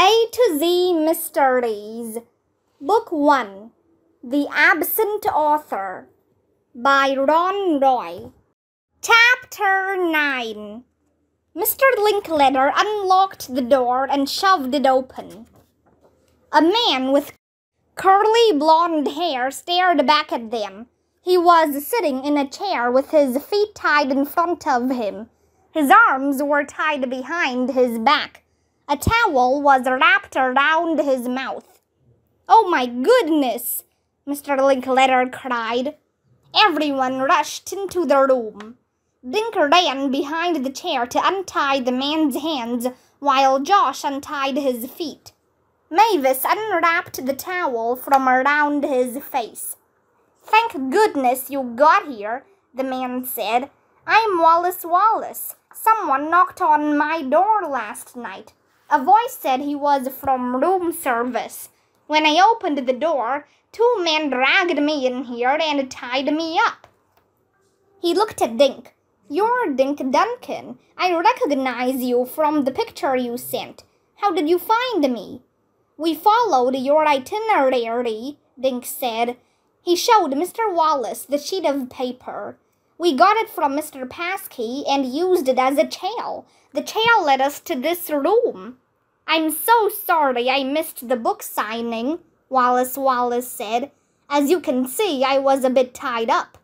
A to Z Mysteries, Book 1 The Absent Author by Ron Roy. Chapter 9 Mr. Linkletter unlocked the door and shoved it open. A man with curly blonde hair stared back at them. He was sitting in a chair with his feet tied in front of him. His arms were tied behind his back a towel was wrapped around his mouth. Oh my goodness! Mr. Linklater cried. Everyone rushed into the room. Dink ran behind the chair to untie the man's hands while Josh untied his feet. Mavis unwrapped the towel from around his face. Thank goodness you got here, the man said. I'm Wallace Wallace. Someone knocked on my door last night. A voice said he was from room service. When I opened the door, two men dragged me in here and tied me up. He looked at Dink. You're Dink Duncan. I recognize you from the picture you sent. How did you find me? We followed your itinerary, Dink said. He showed Mr. Wallace the sheet of paper. We got it from Mr. Paskey and used it as a trail. The trail led us to this room. I'm so sorry I missed the book signing, Wallace Wallace said. As you can see, I was a bit tied up.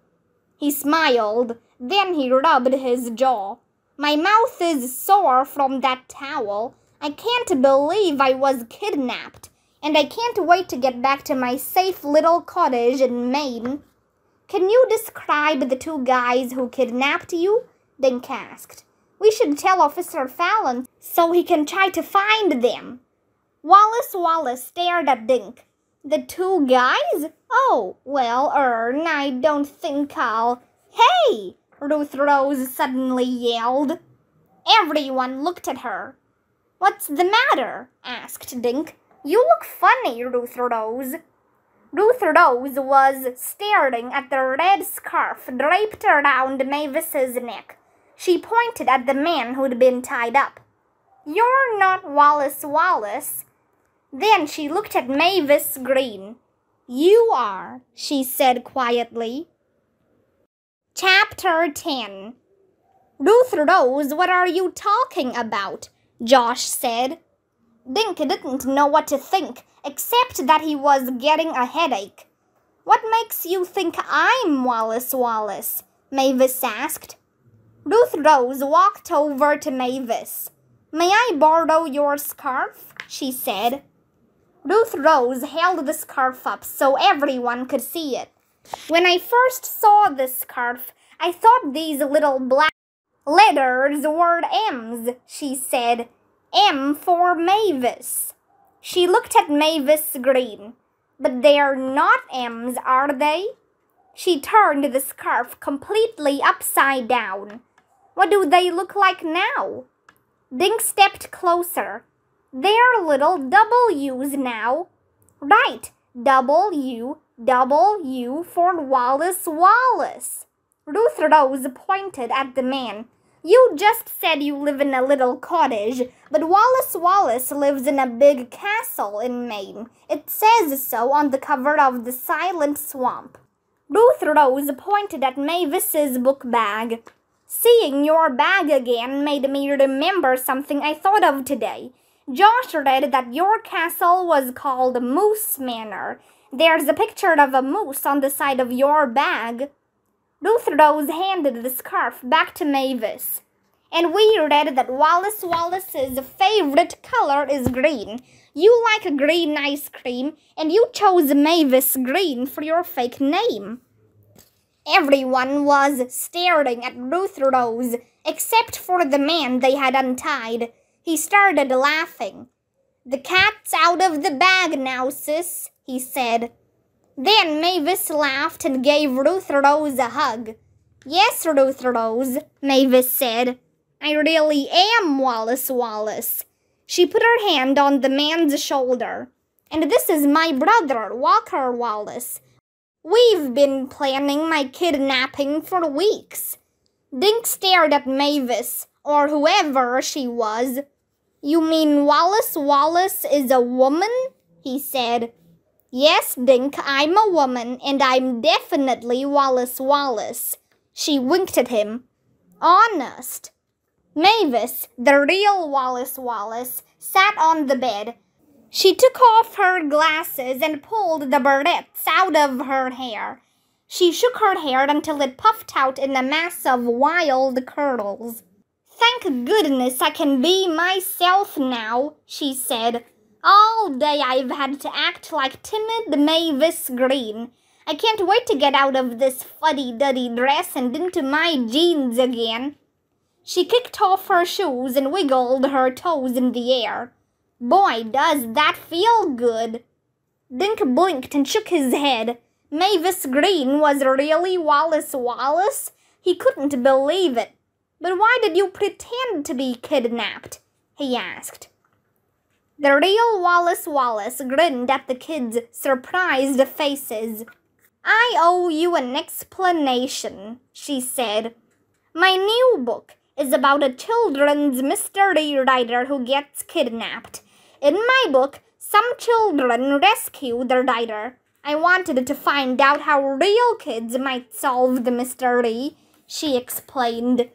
He smiled, then he rubbed his jaw. My mouth is sore from that towel. I can't believe I was kidnapped, and I can't wait to get back to my safe little cottage in Maine. Can you describe the two guys who kidnapped you? Dink asked. We should tell Officer Fallon so he can try to find them. Wallace Wallace stared at Dink. The two guys? Oh, well, Ern, I don't think I'll. Hey! Ruth Rose suddenly yelled. Everyone looked at her. What's the matter? asked Dink. You look funny, Ruth Rose. Ruth Rose was staring at the red scarf draped around Mavis's neck. She pointed at the man who'd been tied up. You're not Wallace Wallace. Then she looked at Mavis Green. You are, she said quietly. Chapter 10 Ruth Rose, what are you talking about? Josh said. Dink didn't know what to think, except that he was getting a headache. What makes you think I'm Wallace Wallace? Mavis asked. Ruth Rose walked over to Mavis. May I borrow your scarf? she said. Ruth Rose held the scarf up so everyone could see it. When I first saw this scarf, I thought these little black letters were M's, she said. M for Mavis. She looked at Mavis Green. But they are not M's, are they? She turned the scarf completely upside down. What do they look like now? Dink stepped closer. They're little W's now. Right, W, W for Wallace Wallace. Ruth Rose pointed at the man. You just said you live in a little cottage, but Wallace Wallace lives in a big castle in Maine. It says so on the cover of The Silent Swamp. Ruth Rose pointed at Mavis's book bag. Seeing your bag again made me remember something I thought of today. Josh read that your castle was called Moose Manor. There's a picture of a moose on the side of your bag. Ruth Rose handed the scarf back to Mavis. And we read that Wallace Wallace's favorite color is green. You like green ice cream, and you chose Mavis Green for your fake name. Everyone was staring at Rose, except for the man they had untied. He started laughing. The cat's out of the bag now, sis, he said. Then Mavis laughed and gave Ruth Rose a hug. Yes, Ruth Rose, Mavis said. I really am Wallace Wallace. She put her hand on the man's shoulder. And this is my brother, Walker Wallace. We've been planning my kidnapping for weeks. Dink stared at Mavis, or whoever she was. You mean Wallace Wallace is a woman? he said. Yes, Dink, I'm a woman, and I'm definitely Wallace Wallace. She winked at him. Honest. Mavis, the real Wallace Wallace, sat on the bed, she took off her glasses and pulled the barrettes out of her hair. She shook her hair until it puffed out in a mass of wild curls. Thank goodness I can be myself now, she said. All day I've had to act like timid Mavis Green. I can't wait to get out of this fuddy-duddy dress and into my jeans again. She kicked off her shoes and wiggled her toes in the air. Boy, does that feel good! Dink blinked and shook his head. Mavis Green was really Wallace Wallace? He couldn't believe it. But why did you pretend to be kidnapped? he asked. The real Wallace Wallace grinned at the kids' surprised faces. I owe you an explanation, she said. My new book is about a children's mystery writer who gets kidnapped. In my book, some children rescue their diner. I wanted to find out how real kids might solve the mystery, she explained.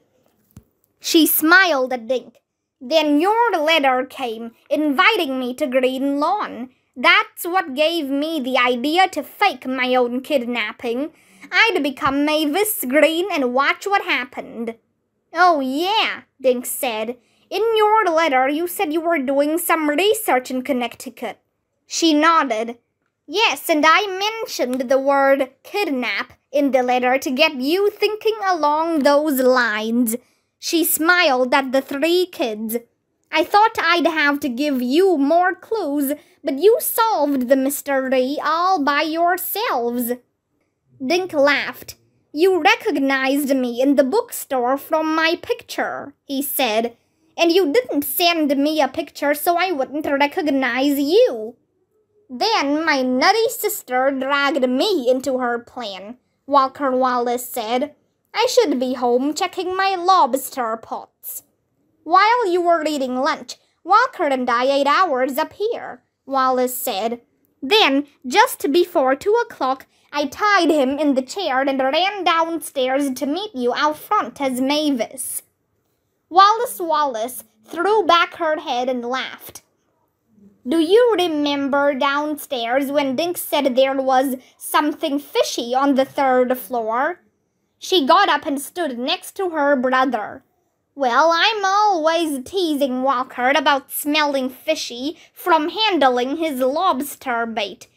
She smiled at Dink. Then your letter came, inviting me to Green Lawn. That's what gave me the idea to fake my own kidnapping. I'd become Mavis Green and watch what happened. Oh, yeah, Dink said. In your letter, you said you were doing some research in Connecticut. She nodded. Yes, and I mentioned the word kidnap in the letter to get you thinking along those lines. She smiled at the three kids. I thought I'd have to give you more clues, but you solved the mystery all by yourselves. Dink laughed. You recognized me in the bookstore from my picture, he said and you didn't send me a picture so I wouldn't recognize you. Then my nutty sister dragged me into her plan, Walker Wallace said. I should be home checking my lobster pots. While you were eating lunch, Walker and I ate ours up here, Wallace said. Then, just before two o'clock, I tied him in the chair and ran downstairs to meet you out front as Mavis. Wallace Wallace threw back her head and laughed. Do you remember downstairs when Dink said there was something fishy on the third floor? She got up and stood next to her brother. Well, I'm always teasing Walker about smelling fishy from handling his lobster bait.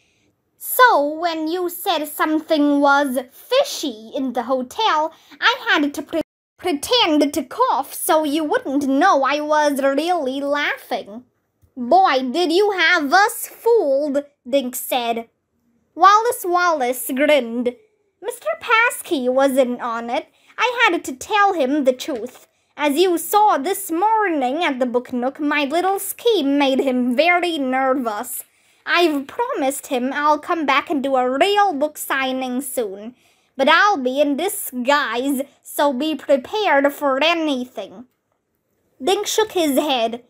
So, when you said something was fishy in the hotel, I had to pretend pretend to cough so you wouldn't know I was really laughing. Boy, did you have us fooled, Dink said. Wallace Wallace grinned. Mr. Paskey wasn't on it. I had to tell him the truth. As you saw this morning at the book nook, my little scheme made him very nervous. I've promised him I'll come back and do a real book signing soon but I'll be in disguise, so be prepared for anything. Dink shook his head.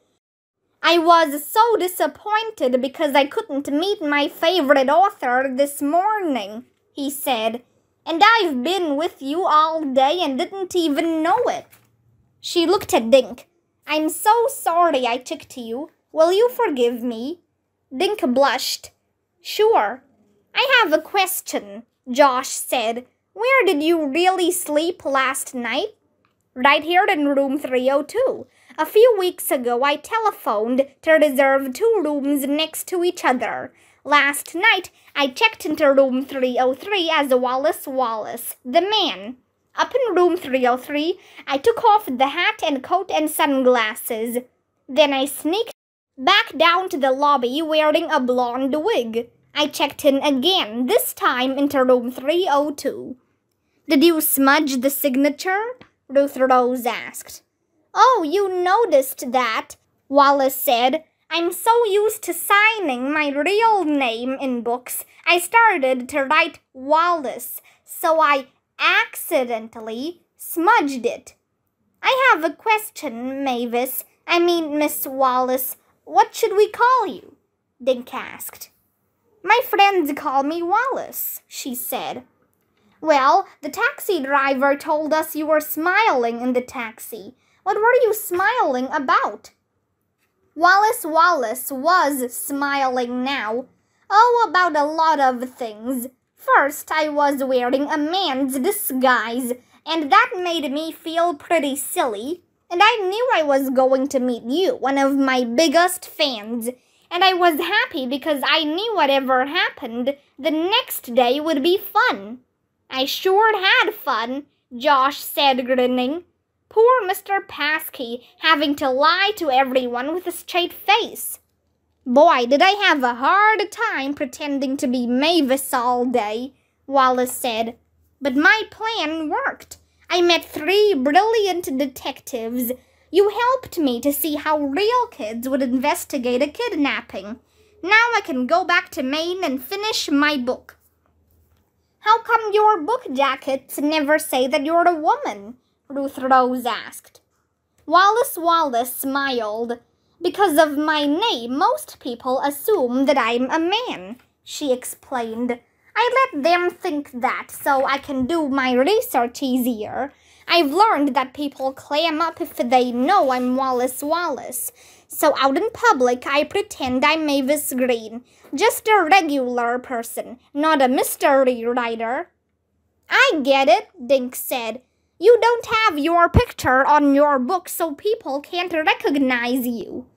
I was so disappointed because I couldn't meet my favorite author this morning, he said, and I've been with you all day and didn't even know it. She looked at Dink. I'm so sorry I took to you. Will you forgive me? Dink blushed. Sure. I have a question, Josh said, where did you really sleep last night? Right here in room 302. A few weeks ago, I telephoned to reserve two rooms next to each other. Last night, I checked into room 303 as Wallace Wallace, the man. Up in room 303, I took off the hat and coat and sunglasses. Then I sneaked back down to the lobby wearing a blonde wig. I checked in again, this time into room 302. Did you smudge the signature? Ruth Rose asked. Oh, you noticed that, Wallace said. I'm so used to signing my real name in books, I started to write Wallace, so I accidentally smudged it. I have a question, Mavis. I mean, Miss Wallace. What should we call you? Dink asked. My friends call me Wallace, she said. Well, the taxi driver told us you were smiling in the taxi. What were you smiling about? Wallace Wallace was smiling now. Oh, about a lot of things. First, I was wearing a man's disguise, and that made me feel pretty silly. And I knew I was going to meet you, one of my biggest fans. And I was happy because I knew whatever happened, the next day would be fun. I sure had fun, Josh said, grinning. Poor Mr. Paskey having to lie to everyone with a straight face. Boy, did I have a hard time pretending to be Mavis all day, Wallace said. But my plan worked. I met three brilliant detectives. You helped me to see how real kids would investigate a kidnapping. Now I can go back to Maine and finish my book. How come your book jackets never say that you're a woman? Ruth Rose asked. Wallace Wallace smiled. Because of my name, most people assume that I'm a man, she explained. I let them think that so I can do my research easier. I've learned that people clam up if they know I'm Wallace Wallace, so out in public, I pretend I'm Mavis Green, just a regular person, not a mystery writer. I get it, Dink said. You don't have your picture on your book so people can't recognize you.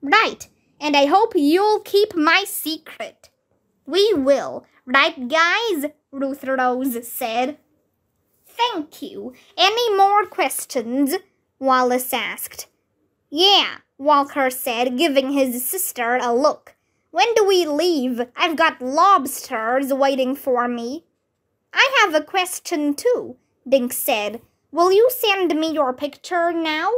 Right, and I hope you'll keep my secret. We will, right guys? Ruth Rose said. Thank you. Any more questions? Wallace asked. Yeah, Walker said, giving his sister a look. When do we leave? I've got lobsters waiting for me. I have a question too, Dink said. Will you send me your picture now?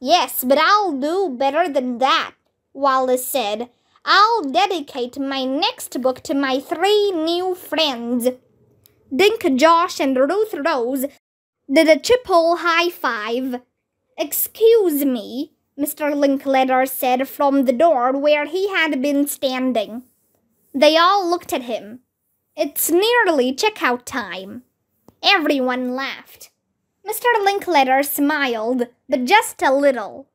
Yes, but I'll do better than that, Wallace said. I'll dedicate my next book to my three new friends. Dink, Josh, and Ruth Rose did a triple high five. Excuse me, Mr. Linklater said from the door where he had been standing. They all looked at him. It's nearly checkout time. Everyone laughed. Mr. Linklater smiled, but just a little.